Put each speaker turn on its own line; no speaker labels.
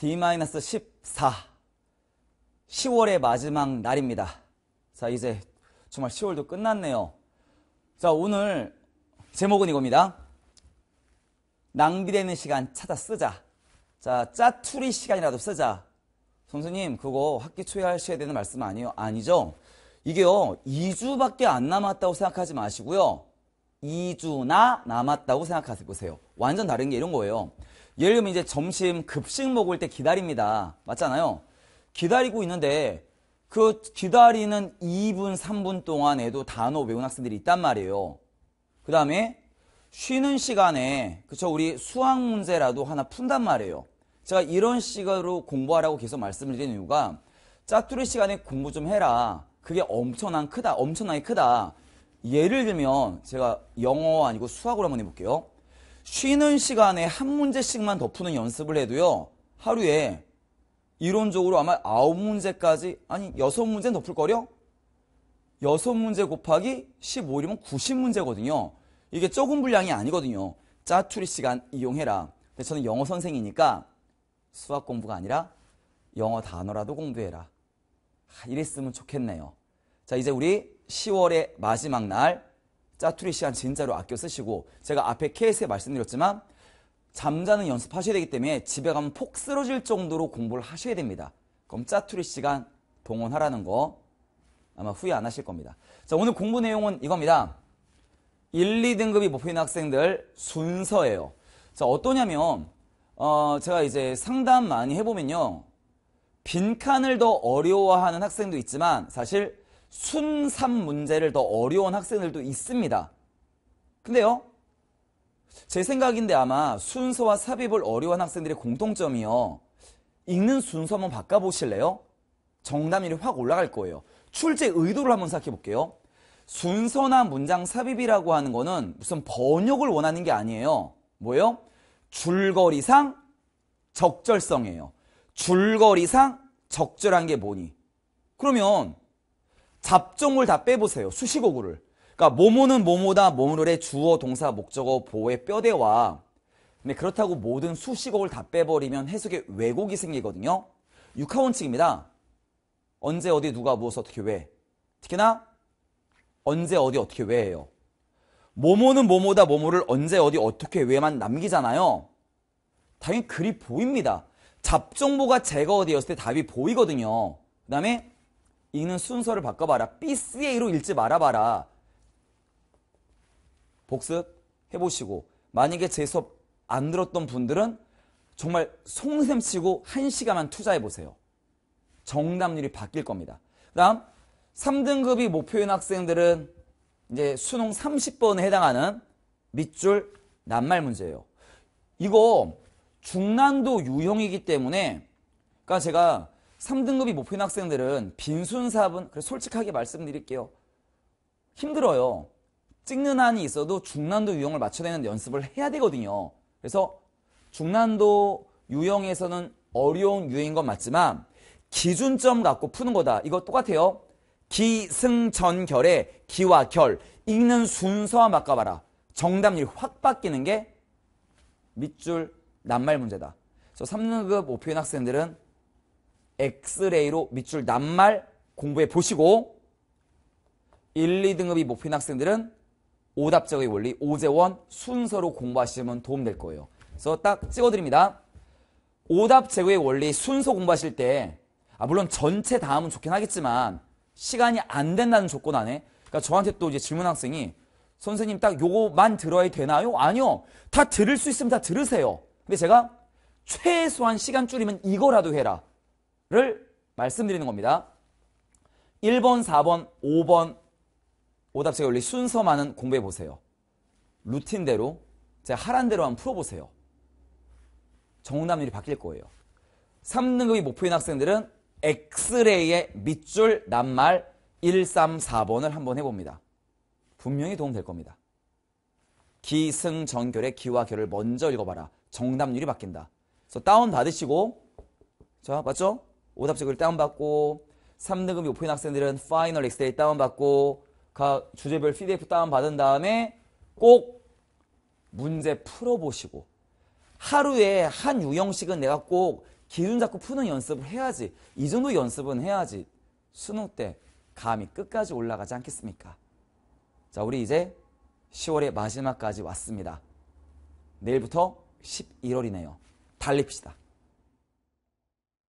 D-14 10월의 마지막 날입니다. 자 이제 정말 10월도 끝났네요. 자 오늘 제목은 이겁니다. 낭비되는 시간 찾아 쓰자. 자 짜투리 시간이라도 쓰자. 선생님 그거 학기 초에 하셔야 되는 말씀 아니에요? 아니죠. 이게요 2주밖에 안 남았다고 생각하지 마시고요. 2주나 남았다고 생각해 보세요. 완전 다른 게 이런 거예요. 예를 들면 이제 점심 급식 먹을 때 기다립니다. 맞잖아요. 기다리고 있는데 그 기다리는 2분, 3분 동안에도 단어 외운 학생들이 있단 말이에요. 그 다음에 쉬는 시간에 그쵸 우리 수학 문제라도 하나 푼단 말이에요. 제가 이런 식으로 공부하라고 계속 말씀을 드리는 이유가 짜투리 시간에 공부 좀 해라. 그게 엄청난 크다. 엄청나게 크다. 예를 들면 제가 영어 아니고 수학으로 한번 해볼게요. 쉬는 시간에 한 문제씩만 더 푸는 연습을 해도요. 하루에 이론적으로 아마 아홉 문제까지 아니 여섯 문제 더풀 거려? 여섯 문제 곱하기 15이면 90문제거든요. 이게 적은 분량이 아니거든요. 짜투리 시간 이용해라. 근데 저는 영어 선생이니까 수학 공부가 아니라 영어 단어라도 공부해라. 아, 이랬으면 좋겠네요. 자, 이제 우리 10월의 마지막 날 짜투리 시간 진짜로 아껴 쓰시고 제가 앞에 케이스에 말씀드렸지만 잠자는 연습하셔야 되기 때문에 집에 가면 폭 쓰러질 정도로 공부를 하셔야 됩니다. 그럼 짜투리 시간 동원하라는 거 아마 후회 안 하실 겁니다. 자 오늘 공부 내용은 이겁니다. 1, 2등급이 목표인 학생들 순서예요. 자 어떠냐면 어, 제가 이제 상담 많이 해보면요. 빈칸을 더 어려워하는 학생도 있지만 사실 순삼 문제를 더 어려운 학생들도 있습니다. 근데요. 제 생각인데 아마 순서와 삽입을 어려운 학생들의 공통점이요. 읽는 순서 한번 바꿔보실래요? 정답률이 확 올라갈 거예요. 출제 의도를 한번 생각해 볼게요. 순서나 문장 삽입이라고 하는 거는 무슨 번역을 원하는 게 아니에요. 뭐예요? 줄거리상 적절성이에요. 줄거리상 적절한 게 뭐니? 그러면 잡종을 다 빼보세요. 수식어구를. 그러니까 모모는 모모다 모모의 를 주어, 동사, 목적어, 보호의 뼈대와 근데 그렇다고 모든 수식어를 다 빼버리면 해석에 왜곡이 생기거든요. 육하원칙입니다. 언제 어디 누가 무엇 어떻게 왜 특히나 언제 어디 어떻게 왜예요. 모모는 모모다 모모를 언제 어디 어떻게 왜만 남기잖아요. 당연히 글이 보입니다. 잡종보가 제거되었을 때 답이 보이거든요. 그 다음에 읽는 순서를 바꿔봐라. BCA로 읽지 말아봐라. 복습 해보시고 만약에 제 수업 안 들었던 분들은 정말 송샘치고 한시간만 투자해보세요. 정답률이 바뀔 겁니다. 그 다음 3등급이 목표인 학생들은 이제 수능 30번에 해당하는 밑줄 낱말 문제예요. 이거 중난도 유형이기 때문에 그러니까 제가 3등급이 목표인 학생들은 빈순 사업은 그래 솔직하게 말씀드릴게요. 힘들어요. 찍는 한이 있어도 중난도 유형을 맞춰내는 연습을 해야 되거든요. 그래서 중난도 유형에서는 어려운 유형인 건 맞지만 기준점 갖고 푸는 거다. 이거 똑같아요. 기승전결의 기와 결 읽는 순서와 맞가봐라. 정답률 확 바뀌는 게 밑줄 낱말 문제다. 그래서 3등급 오표인 학생들은 엑스레이로 밑줄 낱말 공부해 보시고 1, 2등급이 목표인 학생들은 오답적의 원리, 오재원 순서로 공부하시면 도움될 거예요. 그래서 딱 찍어드립니다. 오답 제거의 원리 순서 공부하실 때 아, 물론 전체 다음은 좋긴 하겠지만 시간이 안 된다는 조건 안에 그러니까 저한테 또 이제 질문 학생이 선생님 딱 요거만 들어야 되나요? 아니요. 다 들을 수 있으면 다 들으세요. 근데 제가 최소한 시간 줄이면 이거라도 해라. 를 말씀드리는 겁니다. 1번, 4번, 5번 오답책의 올린 순서만은 공부해 보세요. 루틴대로 제가 하란 대로 한번 풀어보세요. 정답률이 바뀔 거예요. 3등급이 목표인 학생들은 엑스레이의 밑줄 낱말 1, 3, 4번을 한번 해봅니다. 분명히 도움될 겁니다. 기승전결의 기와 결을 먼저 읽어봐라. 정답률이 바뀐다. 그래서 다운받으시고 자 맞죠? 오답지구를 다운받고 3등급 요포인 학생들은 파이널 엑스데이 다운받고 각 주제별 PDF 다운받은 다음에 꼭 문제 풀어보시고 하루에 한 유형씩은 내가 꼭 기준 잡고 푸는 연습을 해야지 이 정도 연습은 해야지 수능 때 감이 끝까지 올라가지 않겠습니까? 자 우리 이제 10월의 마지막까지 왔습니다. 내일부터 11월이네요. 달립시다.